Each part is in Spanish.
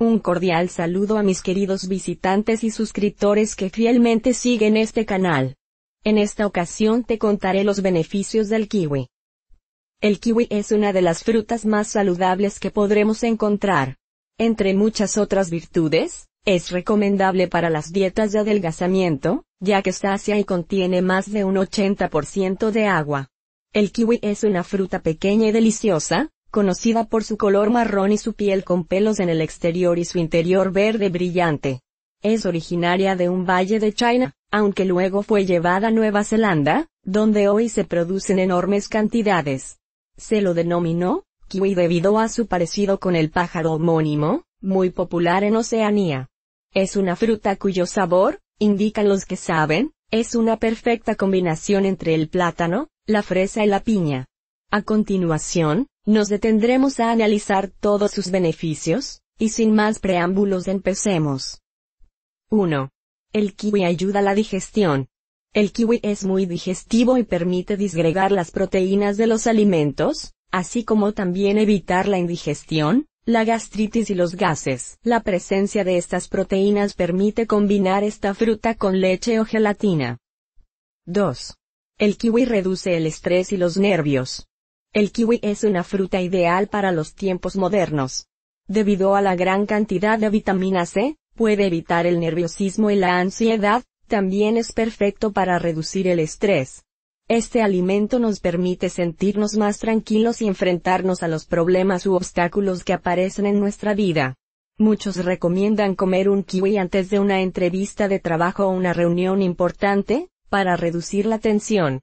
Un cordial saludo a mis queridos visitantes y suscriptores que fielmente siguen este canal. En esta ocasión te contaré los beneficios del kiwi. El kiwi es una de las frutas más saludables que podremos encontrar. Entre muchas otras virtudes, es recomendable para las dietas de adelgazamiento, ya que está y contiene más de un 80% de agua. El kiwi es una fruta pequeña y deliciosa, conocida por su color marrón y su piel con pelos en el exterior y su interior verde brillante. Es originaria de un valle de China, aunque luego fue llevada a Nueva Zelanda, donde hoy se producen enormes cantidades. Se lo denominó, kiwi debido a su parecido con el pájaro homónimo, muy popular en Oceanía. Es una fruta cuyo sabor, indican los que saben, es una perfecta combinación entre el plátano, la fresa y la piña. A continuación, nos detendremos a analizar todos sus beneficios, y sin más preámbulos empecemos. 1. El kiwi ayuda a la digestión. El kiwi es muy digestivo y permite disgregar las proteínas de los alimentos, así como también evitar la indigestión, la gastritis y los gases. La presencia de estas proteínas permite combinar esta fruta con leche o gelatina. 2. El kiwi reduce el estrés y los nervios. El kiwi es una fruta ideal para los tiempos modernos. Debido a la gran cantidad de vitamina C, puede evitar el nerviosismo y la ansiedad, también es perfecto para reducir el estrés. Este alimento nos permite sentirnos más tranquilos y enfrentarnos a los problemas u obstáculos que aparecen en nuestra vida. Muchos recomiendan comer un kiwi antes de una entrevista de trabajo o una reunión importante, para reducir la tensión.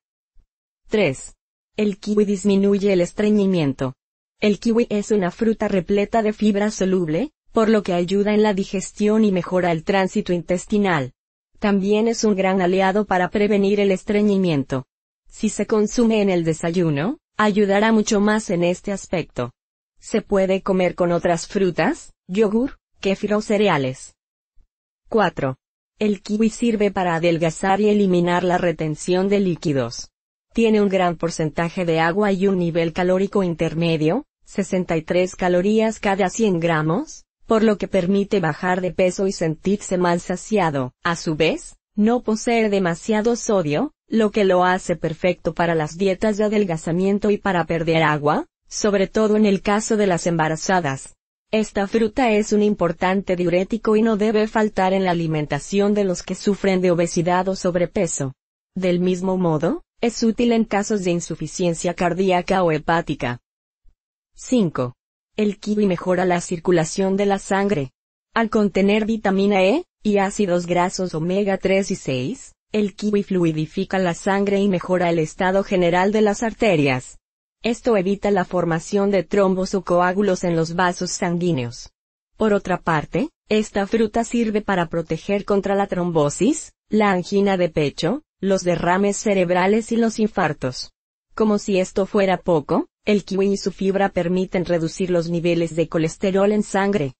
3. El kiwi disminuye el estreñimiento. El kiwi es una fruta repleta de fibra soluble, por lo que ayuda en la digestión y mejora el tránsito intestinal. También es un gran aliado para prevenir el estreñimiento. Si se consume en el desayuno, ayudará mucho más en este aspecto. Se puede comer con otras frutas, yogur, kéfir o cereales. 4. El kiwi sirve para adelgazar y eliminar la retención de líquidos. Tiene un gran porcentaje de agua y un nivel calórico intermedio, 63 calorías cada 100 gramos, por lo que permite bajar de peso y sentirse más saciado. A su vez, no posee demasiado sodio, lo que lo hace perfecto para las dietas de adelgazamiento y para perder agua, sobre todo en el caso de las embarazadas. Esta fruta es un importante diurético y no debe faltar en la alimentación de los que sufren de obesidad o sobrepeso. Del mismo modo, es útil en casos de insuficiencia cardíaca o hepática. 5. El kiwi mejora la circulación de la sangre. Al contener vitamina E, y ácidos grasos omega 3 y 6, el kiwi fluidifica la sangre y mejora el estado general de las arterias. Esto evita la formación de trombos o coágulos en los vasos sanguíneos. Por otra parte, esta fruta sirve para proteger contra la trombosis, la angina de pecho, los derrames cerebrales y los infartos. Como si esto fuera poco, el kiwi y su fibra permiten reducir los niveles de colesterol en sangre.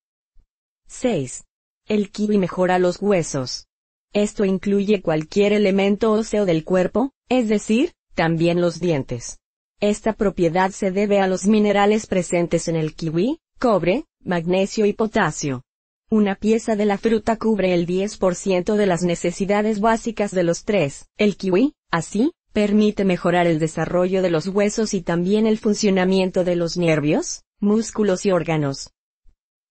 6. El kiwi mejora los huesos. Esto incluye cualquier elemento óseo del cuerpo, es decir, también los dientes. Esta propiedad se debe a los minerales presentes en el kiwi, cobre, magnesio y potasio. Una pieza de la fruta cubre el 10% de las necesidades básicas de los tres. El kiwi, así, permite mejorar el desarrollo de los huesos y también el funcionamiento de los nervios, músculos y órganos.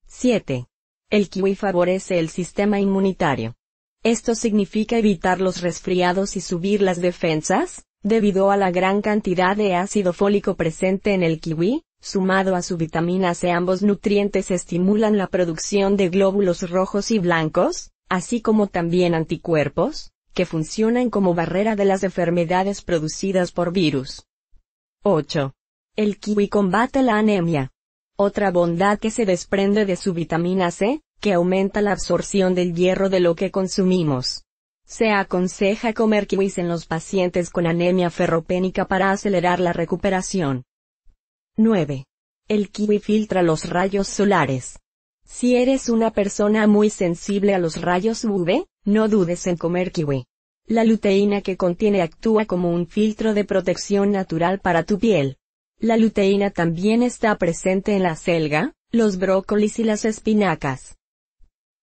7. El kiwi favorece el sistema inmunitario. Esto significa evitar los resfriados y subir las defensas, debido a la gran cantidad de ácido fólico presente en el kiwi, sumado a su vitamina C ambos nutrientes estimulan la producción de glóbulos rojos y blancos, así como también anticuerpos, que funcionan como barrera de las enfermedades producidas por virus. 8. El kiwi combate la anemia. Otra bondad que se desprende de su vitamina C, que aumenta la absorción del hierro de lo que consumimos. Se aconseja comer kiwis en los pacientes con anemia ferropénica para acelerar la recuperación. 9. El kiwi filtra los rayos solares. Si eres una persona muy sensible a los rayos UV, no dudes en comer kiwi. La luteína que contiene actúa como un filtro de protección natural para tu piel. La luteína también está presente en la selga, los brócolis y las espinacas.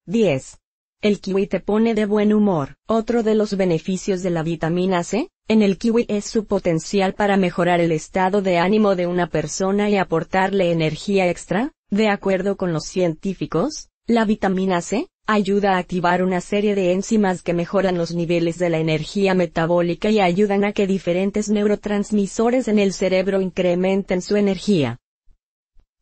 10. El kiwi te pone de buen humor. Otro de los beneficios de la vitamina C en el kiwi es su potencial para mejorar el estado de ánimo de una persona y aportarle energía extra, de acuerdo con los científicos, la vitamina C, ayuda a activar una serie de enzimas que mejoran los niveles de la energía metabólica y ayudan a que diferentes neurotransmisores en el cerebro incrementen su energía.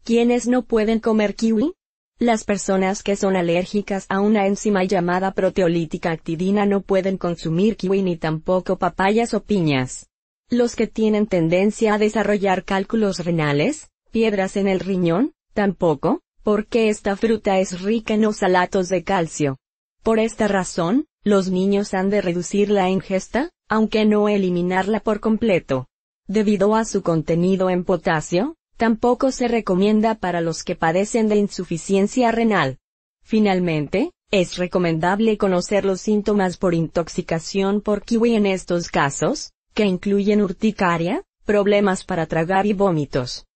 ¿Quiénes no pueden comer kiwi? Las personas que son alérgicas a una enzima llamada proteolítica actidina no pueden consumir kiwi ni tampoco papayas o piñas. Los que tienen tendencia a desarrollar cálculos renales, piedras en el riñón, tampoco, porque esta fruta es rica en oxalatos de calcio. Por esta razón, los niños han de reducir la ingesta, aunque no eliminarla por completo. Debido a su contenido en potasio, tampoco se recomienda para los que padecen de insuficiencia renal. Finalmente, es recomendable conocer los síntomas por intoxicación por kiwi en estos casos, que incluyen urticaria, problemas para tragar y vómitos.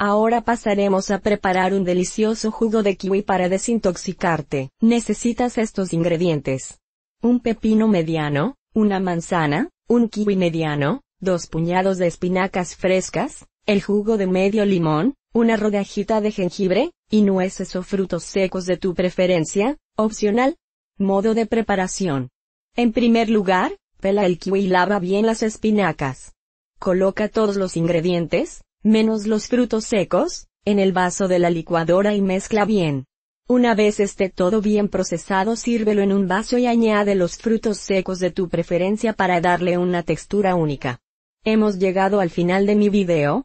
Ahora pasaremos a preparar un delicioso jugo de kiwi para desintoxicarte. Necesitas estos ingredientes. Un pepino mediano, una manzana, un kiwi mediano, dos puñados de espinacas frescas, el jugo de medio limón, una rodajita de jengibre, y nueces o frutos secos de tu preferencia, opcional. Modo de preparación. En primer lugar, pela el kiwi y lava bien las espinacas. Coloca todos los ingredientes, menos los frutos secos, en el vaso de la licuadora y mezcla bien. Una vez esté todo bien procesado, sírvelo en un vaso y añade los frutos secos de tu preferencia para darle una textura única. Hemos llegado al final de mi video,